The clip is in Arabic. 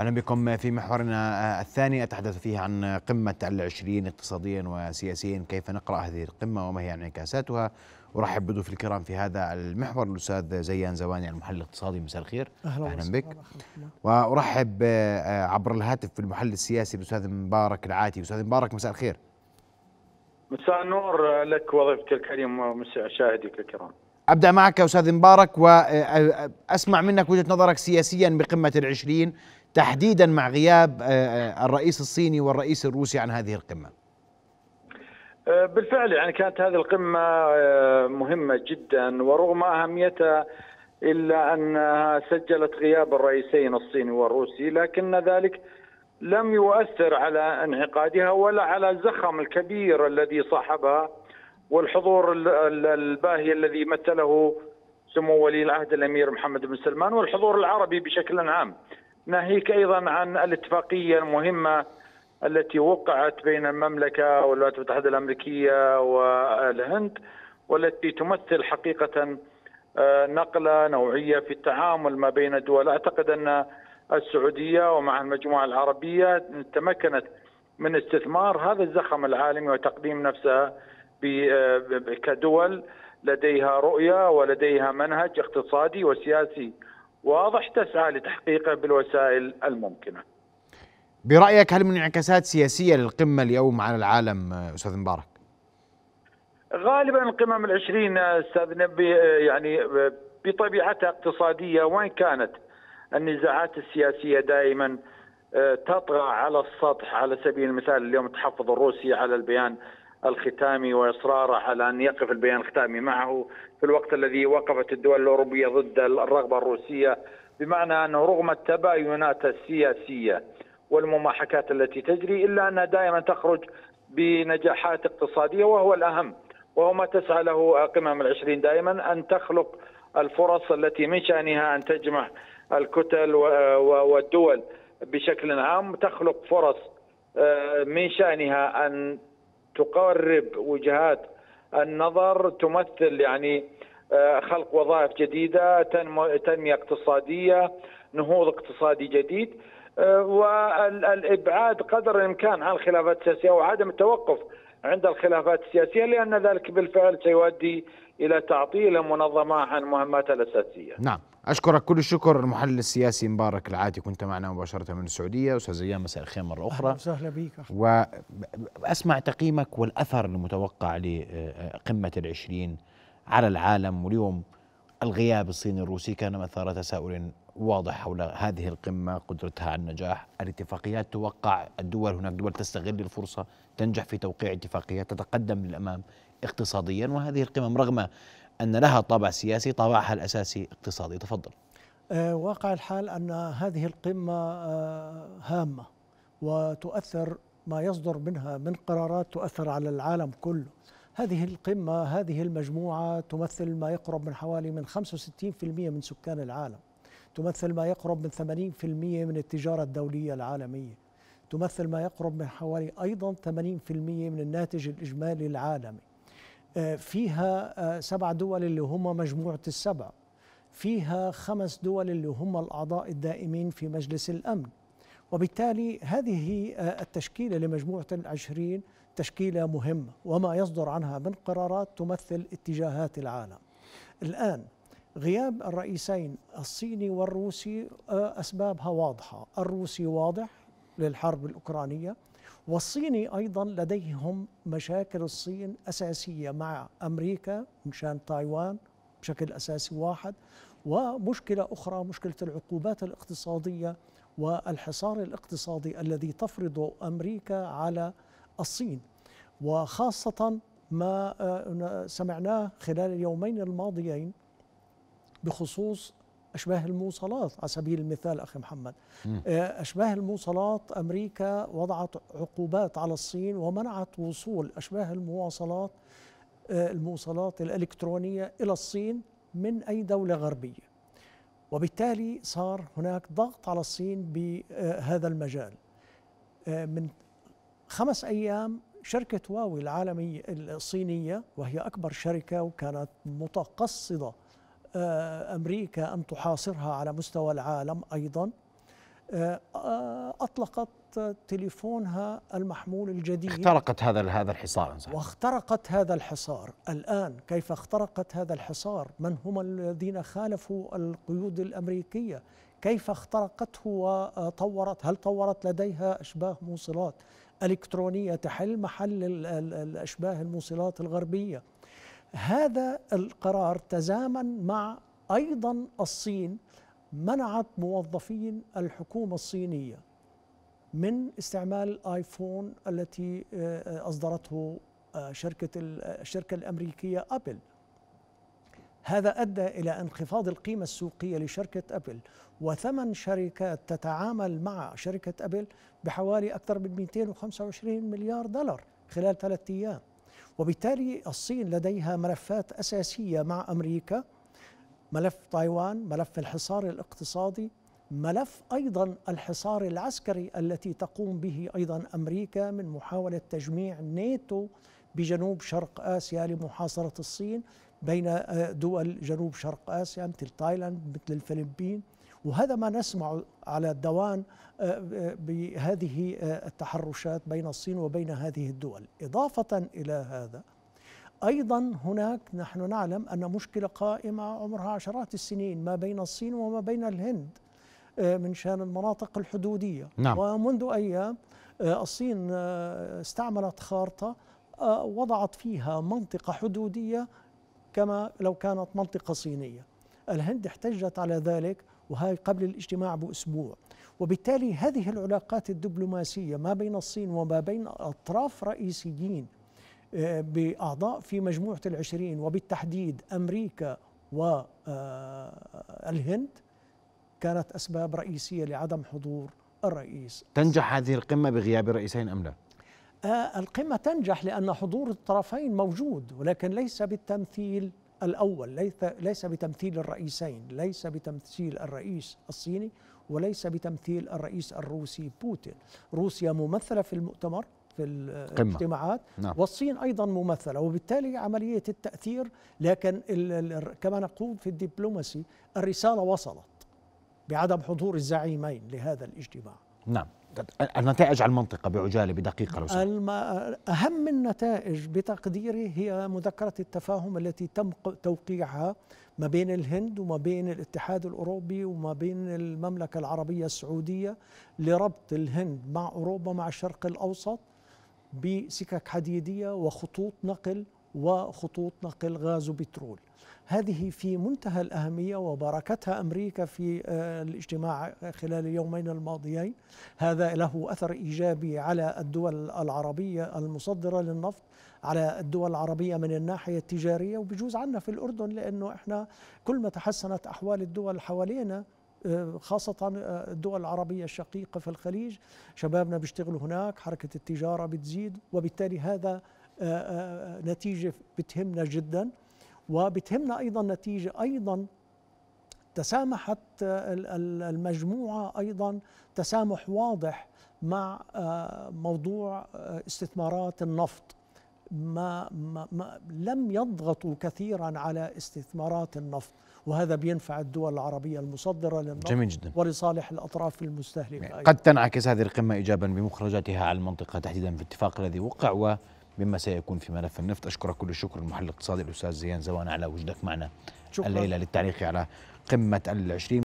أهلا بكم في محورنا آه، الثاني أتحدث فيه عن قمة العشرين اقتصاديا وسياسيا كيف نقرأ هذه القمة وما هي انعكاساتها أرحب بضيوف الكرام في هذا المحور الأستاذ زيان زواني المحلل الاقتصادي مساء الخير أهلا, أهلا بك وأرحب آه، عبر الهاتف بالمحلل السياسي الأستاذ مبارك العاتي أستاذ مبارك مساء الخير مساء النور لك وضيفك الكريم ومساء شاهدك الكرام ابدا معك استاذ مبارك واسمع آه، منك وجهه نظرك سياسيا بقمه العشرين تحديدا مع غياب آه، آه، الرئيس الصيني والرئيس الروسي عن هذه القمه؟ أه، بالفعل يعني كانت هذه القمه مهمه جدا ورغم اهميتها الا انها سجلت غياب الرئيسين الصيني والروسي لكن ذلك لم يؤثر على انعقادها ولا على الزخم الكبير الذي صاحبها والحضور الباهي الذي مثله سمو ولي العهد الامير محمد بن سلمان والحضور العربي بشكل عام. ناهيك ايضا عن الاتفاقيه المهمه التي وقعت بين المملكه والولايات المتحده الامريكيه والهند والتي تمثل حقيقه آه، نقله نوعيه في التعامل ما بين الدول، اعتقد ان السعوديه ومع المجموعه العربيه تمكنت من استثمار هذا الزخم العالمي وتقديم نفسها آه، كدول لديها رؤيه ولديها منهج اقتصادي وسياسي واضح تسعى لتحقيقه بالوسائل الممكنه. برايك هل من انعكاسات سياسيه للقمه اليوم على العالم استاذ مبارك؟ غالبا القمم العشرين استاذ نبي يعني بطبيعتها اقتصاديه وان كانت النزاعات السياسيه دائما آه، تطغى على السطح على سبيل المثال اليوم تحفظ الروسي على البيان الختامي وإصراره على أن يقف البيان الختامي معه في الوقت الذي وقفت الدول الأوروبية ضد الرغبة الروسية بمعنى أنه رغم التباينات السياسية والمماحكات التي تجري إلا أنها دائما تخرج بنجاحات اقتصادية وهو الأهم وهو ما تسعى له قمم العشرين دائما أن تخلق الفرص التي من شأنها أن تجمع الكتل والدول بشكل عام تخلق فرص آه، من شأنها أن تقرب وجهات النظر تمثل يعني آه، خلق وظائف جديده تنميه اقتصاديه نهوض اقتصادي جديد آه، والابعاد قدر الامكان عن الخلافات السياسيه وعدم التوقف عند الخلافات السياسيه لان ذلك بالفعل سيؤدي الى تعطيل المنظمه عن مهماتها الاساسيه. نعم. اشكرك كل الشكر المحلل السياسي مبارك العاتي كنت معنا مباشره من السعوديه استاذ زيان مساء الخير مره اخرى اهلا وسهلا بك واسمع تقييمك والاثر المتوقع لقمه العشرين على العالم واليوم الغياب الصيني الروسي كان مثار تساؤل واضح حول هذه القمة قدرتها على النجاح الاتفاقيات توقع الدول هناك دول تستغل الفرصة تنجح في توقيع اتفاقيات تتقدم للأمام اقتصاديا وهذه القمم رغم أن لها طابع سياسي طابعها الأساسي اقتصادي تفضل آه، واقع الحال أن هذه القمة آه، هامة وتؤثر ما يصدر منها من قرارات تؤثر على العالم كله هذه القمة هذه المجموعة تمثل ما يقرب من حوالي من 65% من سكان العالم تمثل ما يقرب من 80% من التجارة الدولية العالمية تمثل ما يقرب من حوالي أيضا 80% من الناتج الإجمالي العالمي فيها آه، سبع دول اللي هم مجموعة السبع فيها خمس دول اللي هم الأعضاء الدائمين في مجلس الأمن وبالتالي هذه آه، التشكيلة لمجموعة العشرين تشكيلة مهمة وما يصدر عنها من قرارات تمثل اتجاهات العالم الآن غياب الرئيسين الصيني والروسي آه، أسبابها واضحة الروسي واضح للحرب الأوكرانية والصيني أيضا لديهم مشاكل الصين أساسية مع أمريكا مشان تايوان بشكل أساسي واحد ومشكلة أخرى مشكلة العقوبات الاقتصادية والحصار الاقتصادي الذي تفرضه أمريكا على الصين وخاصة ما آه، سمعناه خلال اليومين الماضيين بخصوص أشباه الموصلات على سبيل المثال أخي محمد آه، أشباه الموصلات أمريكا وضعت عقوبات على الصين ومنعت وصول أشباه المواصلات آه، الموصلات الإلكترونية إلى الصين من أي دولة غربية وبالتالي صار هناك ضغط على الصين بهذا المجال آه، من خمس أيام شركة هواوي العالمية الصينية وهي أكبر شركة وكانت متقصدة آه، أمريكا أن تحاصرها على مستوى العالم أيضا آه، آه، أطلقت تليفونها المحمول الجديد اخترقت هذا هذا الحصار واخترقت هذا الحصار الآن كيف اخترقت هذا الحصار من هم الذين خالفوا القيود الأمريكية كيف اخترقته وطورت هل طورت لديها أشباه موصلات إلكترونية تحل محل الأشباه الموصلات الغربية هذا القرار تزامن مع ايضا الصين منعت موظفين الحكومه الصينيه من استعمال الايفون التي آه، اصدرته آه، شركه آه، الشركه الامريكيه ابل هذا ادى الى انخفاض القيمه السوقيه لشركه ابل وثمن شركات تتعامل مع شركه ابل بحوالي اكثر من 225 مليار دولار خلال ثلاثة ايام وبالتالي الصين لديها ملفات أساسية مع أمريكا ملف تايوان ملف الحصار الاقتصادي ملف ايضا الحصار العسكري التي تقوم به ايضا امريكا من محاوله تجميع ناتو بجنوب شرق اسيا لمحاصره الصين بين آه، دول جنوب شرق اسيا مثل تايلاند مثل الفلبين وهذا ما نسمع على الدوام آه، آه، بهذه آه، التحرشات بين الصين وبين هذه الدول إضافة إلى هذا أيضا هناك نحن نعلم أن مشكلة قائمة عمرها عشرات السنين ما بين الصين وما بين الهند من شان المناطق الحدودية نعم. ومنذ أيام الصين استعملت خارطة وضعت فيها منطقة حدودية كما لو كانت منطقة صينية الهند احتجت على ذلك وهي قبل الاجتماع بأسبوع وبالتالي هذه العلاقات الدبلوماسية ما بين الصين وما بين أطراف رئيسيين آه، بأعضاء في مجموعة العشرين وبالتحديد أمريكا والهند آه، كانت أسباب رئيسية لعدم حضور الرئيس تنجح هذه القمة بغياب الرئيسين أم لا؟ آه، القمة تنجح لأن حضور الطرفين موجود ولكن ليس بالتمثيل الأول ليس ليس بتمثيل الرئيسين ليس بتمثيل الرئيس الصيني وليس بتمثيل الرئيس الروسي بوتين روسيا ممثلة في المؤتمر في الاجتماعات نعم. والصين أيضا ممثلة وبالتالي عملية التأثير لكن كما نقول في الدبلوماسي الرسالة وصلت بعدم حضور الزعيمين لهذا الاجتماع نعم النتائج على المنطقة بعجالة بدقيقة لو الم... أهم النتائج بتقديري هي مذكرة التفاهم التي تم توقيعها ما بين الهند وما بين الاتحاد الأوروبي وما بين المملكة العربية السعودية لربط الهند مع أوروبا مع الشرق الأوسط بسكك حديدية وخطوط نقل وخطوط نقل غاز وبترول هذه في منتهى الأهمية وباركتها أمريكا في آه، الاجتماع خلال اليومين الماضيين هذا له أثر إيجابي على الدول العربية المصدرة للنفط على الدول العربية من الناحية التجارية وبجوز عنا في الأردن لأنه إحنا كل ما تحسنت أحوال الدول حوالينا آه، خاصة آه، الدول العربية الشقيقة في الخليج شبابنا بيشتغلوا هناك حركة التجارة بتزيد وبالتالي هذا آه، آه، آه، نتيجة بتهمنا جدا وبتهمنا أيضا نتيجة أيضا تسامحت المجموعة أيضا تسامح واضح مع موضوع استثمارات النفط ما, ما, ما لم يضغطوا كثيرا على استثمارات النفط وهذا بينفع الدول العربية المصدرة للنفط جميل جدا ولصالح الأطراف المستهلكة يعني قد تنعكس هذه القمة إيجابا بمخرجاتها على المنطقة تحديدا في الاتفاق الذي وقع و مما سيكون في ملف النفط أشكرك كل الشكر المحلل الاقتصادي الأستاذ زيان زوان على وجودك معنا شكرا. الليلة للتعليق على قمة العشرين